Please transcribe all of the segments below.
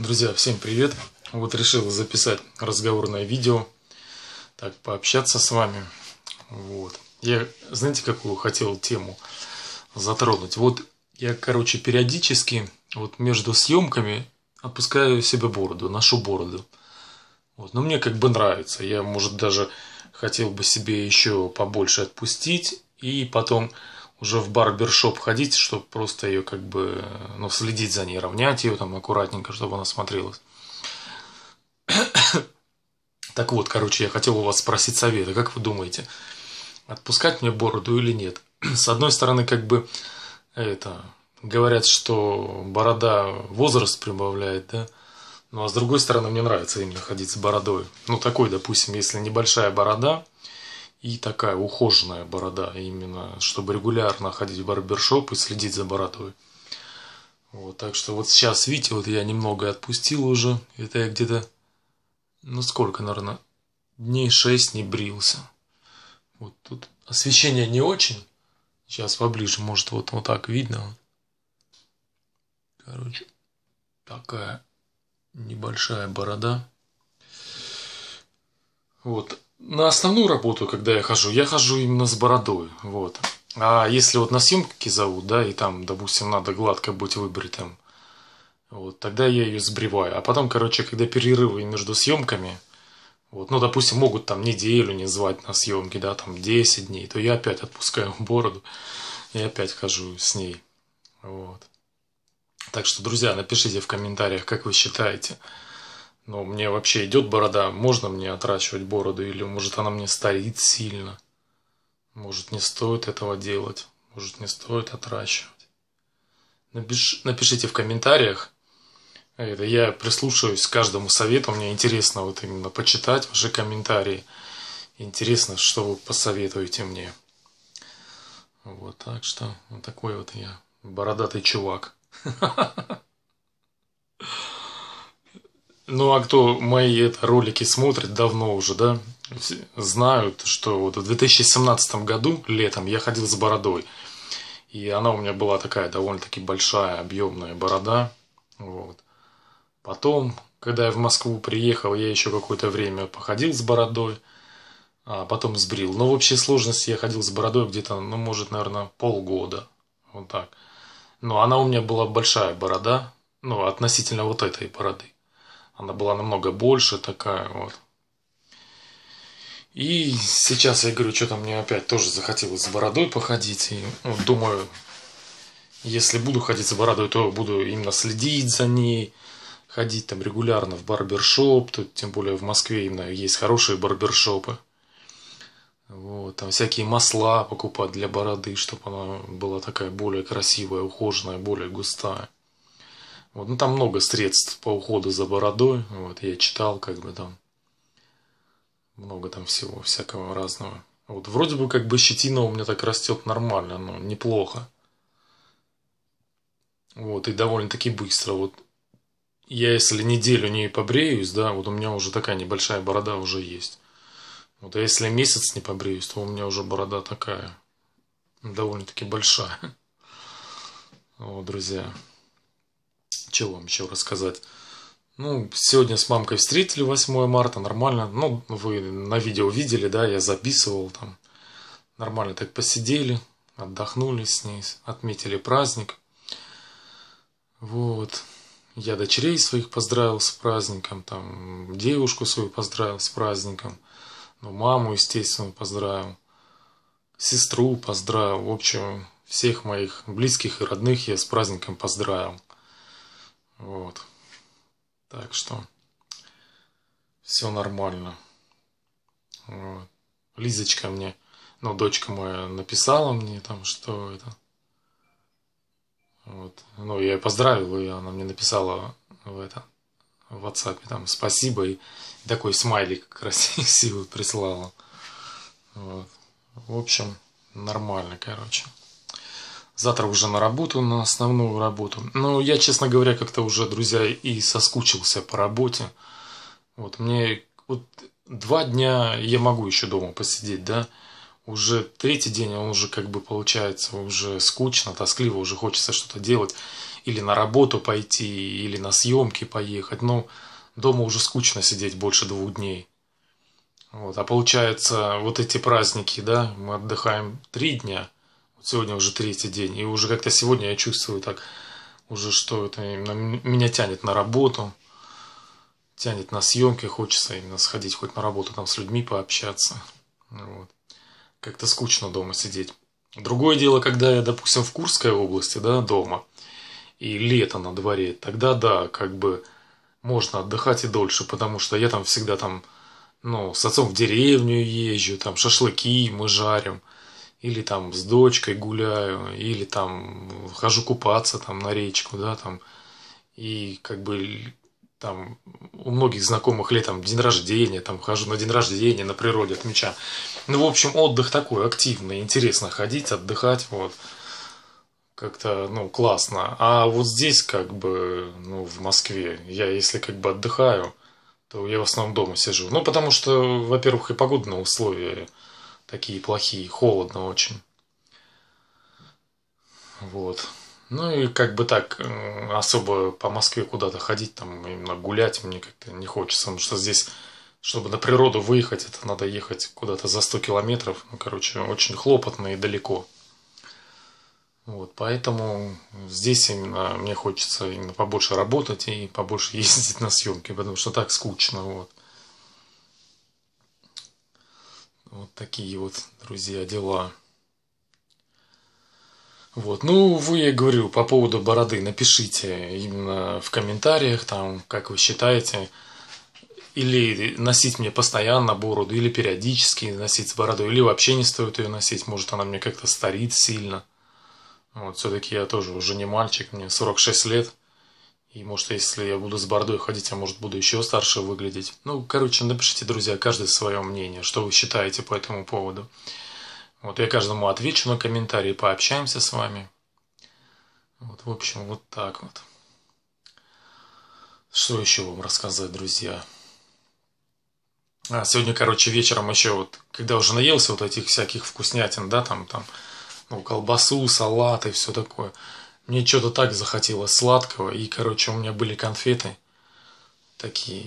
Друзья, всем привет! Вот решил записать разговорное видео, так пообщаться с вами. Вот. Я, знаете, какую хотел тему затронуть? Вот я, короче, периодически вот между съемками отпускаю себе бороду, ношу бороду. Вот. Но ну, мне как бы нравится. Я, может, даже хотел бы себе еще побольше отпустить и потом уже в барбершоп ходить, чтобы просто ее как бы, ну, следить за ней, равнять ее там аккуратненько, чтобы она смотрелась. Так вот, короче, я хотел у вас спросить совета. Как вы думаете, отпускать мне бороду или нет? С одной стороны, как бы, это, говорят, что борода возраст прибавляет, да? Ну, а с другой стороны, мне нравится именно ходить с бородой. Ну, такой, допустим, если небольшая борода, и такая ухоженная борода, именно чтобы регулярно ходить в барбершоп и следить за бородой. Вот, так что вот сейчас, видите, вот я немного отпустил уже. Это я где-то, ну сколько, наверное, дней 6 не брился. Вот тут освещение не очень. Сейчас поближе, может, вот, вот так видно. Короче, такая небольшая борода. Вот, на основную работу, когда я хожу, я хожу именно с бородой, вот. А если вот на съемки зовут, да, и там, допустим, надо гладко быть выбритым, вот, тогда я ее сбриваю. А потом, короче, когда перерывы между съемками, вот, ну, допустим, могут там неделю не звать на съемки, да, там 10 дней, то я опять отпускаю бороду и опять хожу с ней. Вот. Так что, друзья, напишите в комментариях, как вы считаете, но мне вообще идет борода, можно мне отращивать бороду, или может она мне старит сильно. Может не стоит этого делать, может не стоит отращивать. Напиш... Напишите в комментариях, это я прислушаюсь к каждому совету, мне интересно вот именно почитать ваши комментарии. Интересно, что вы посоветуете мне. Вот так что, вот такой вот я бородатый чувак. Ну а кто мои это ролики смотрит давно уже, да, знают, что вот в 2017 году летом я ходил с бородой. И она у меня была такая довольно-таки большая, объемная борода. Вот. Потом, когда я в Москву приехал, я еще какое-то время походил с бородой, а потом сбрил. Но в общей сложности я ходил с бородой где-то, ну, может, наверное, полгода. Вот так. Но ну, она у меня была большая борода, ну, относительно вот этой бороды. Она была намного больше такая вот. И сейчас я говорю, что-то мне опять тоже захотелось с бородой походить. И ну, думаю, если буду ходить с бородой, то буду именно следить за ней, ходить там регулярно в барбершоп. Тут, тем более в Москве именно есть хорошие барбершопы. Вот, там всякие масла покупать для бороды, чтобы она была такая более красивая, ухоженная, более густая. Вот, ну, там много средств по уходу за бородой. Вот, я читал, как бы там много там всего всякого разного. Вот вроде бы как бы щетина у меня так растет нормально, но неплохо. Вот, и довольно-таки быстро. Вот я если неделю не побреюсь, да, вот у меня уже такая небольшая борода уже есть. Вот, а если месяц не побреюсь, то у меня уже борода такая, довольно-таки большая. Вот, друзья что вам еще рассказать? Ну, сегодня с мамкой встретили 8 марта, нормально. Ну, вы на видео видели, да, я записывал там. Нормально так посидели, отдохнули с ней, отметили праздник. Вот. Я дочерей своих поздравил с праздником, там, девушку свою поздравил с праздником. Ну, маму, естественно, поздравил. Сестру поздравил. В общем, всех моих близких и родных я с праздником поздравил. Вот. Так что все нормально. Вот. Лизочка мне, ну, дочка моя написала мне там, что это. Вот. Ну, я ее поздравил, и она мне написала в это в WhatsApp там спасибо и такой смайлик красивый прислала. Вот. В общем, нормально, короче. Завтра уже на работу, на основную работу. Но я, честно говоря, как-то уже, друзья, и соскучился по работе. Вот мне вот два дня я могу еще дома посидеть, да. Уже третий день, а он уже как бы получается уже скучно, тоскливо, уже хочется что-то делать. Или на работу пойти, или на съемки поехать. Но дома уже скучно сидеть больше двух дней. Вот, а получается, вот эти праздники, да, мы отдыхаем три дня – Сегодня уже третий день. И уже как-то сегодня я чувствую так, уже что это именно меня тянет на работу, тянет на съемки, хочется именно сходить хоть на работу, там с людьми пообщаться. Вот. Как-то скучно дома сидеть. Другое дело, когда я, допустим, в Курской области, да, дома, и лето на дворе, тогда да, как бы можно отдыхать и дольше, потому что я там всегда там, ну, с отцом в деревню езжу, там шашлыки мы жарим – или там с дочкой гуляю, или там хожу купаться там на речку, да, там, и как бы там у многих знакомых летом день рождения, там хожу на день рождения на природе отмечаю Ну, в общем, отдых такой активный, интересно ходить, отдыхать, вот. Как-то, ну, классно. А вот здесь, как бы, ну, в Москве, я если как бы отдыхаю, то я в основном дома сижу. Ну, потому что, во-первых, и погодные условия такие плохие, холодно очень. Вот. Ну и как бы так, э, особо по Москве куда-то ходить, там именно гулять мне как-то не хочется, потому что здесь, чтобы на природу выехать, это надо ехать куда-то за 100 километров, ну, короче, очень хлопотно и далеко. Вот, поэтому здесь именно мне хочется именно побольше работать и побольше ездить на съемки, потому что так скучно, вот. Вот такие вот, друзья, дела. Вот, ну, вы, я говорю, по поводу бороды напишите именно в комментариях, там, как вы считаете, или носить мне постоянно бороду, или периодически носить бороду, или вообще не стоит ее носить, может, она мне как-то старит сильно. Вот, все-таки я тоже уже не мальчик, мне 46 лет. И может, если я буду с бордой ходить, а может, буду еще старше выглядеть. Ну, короче, напишите, друзья, каждый свое мнение, что вы считаете по этому поводу. Вот я каждому отвечу на комментарии, пообщаемся с вами. Вот, в общем, вот так вот. Что еще вам рассказать, друзья? А, сегодня, короче, вечером еще вот, когда уже наелся вот этих всяких вкуснятин, да, там, там, ну, колбасу, салат и все такое. Мне что-то так захотелось сладкого. И, короче, у меня были конфеты такие,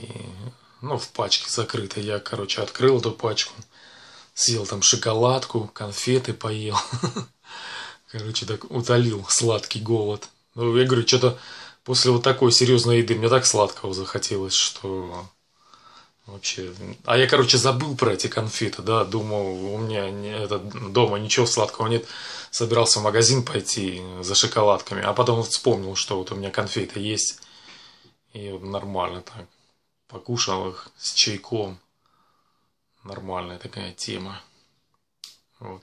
ну, в пачке закрытые. Я, короче, открыл эту пачку, съел там шоколадку, конфеты поел. Короче, так утолил сладкий голод. Ну, я говорю, что-то после вот такой серьезной еды мне так сладкого захотелось, что Вообще. А я, короче, забыл про эти конфеты, да, думал, у меня не, это, дома ничего сладкого нет. Собирался в магазин пойти за шоколадками, а потом вспомнил, что вот у меня конфеты есть. И вот нормально так. Покушал их с чайком. Нормальная такая тема. Вот.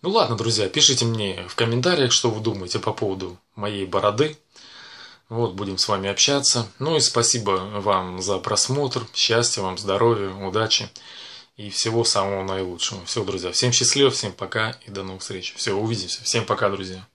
Ну ладно, друзья, пишите мне в комментариях, что вы думаете по поводу моей бороды. Вот, будем с вами общаться. Ну и спасибо вам за просмотр. Счастья вам, здоровья, удачи и всего самого наилучшего. Все, друзья, всем счастливо, всем пока и до новых встреч. Все, увидимся. Всем пока, друзья.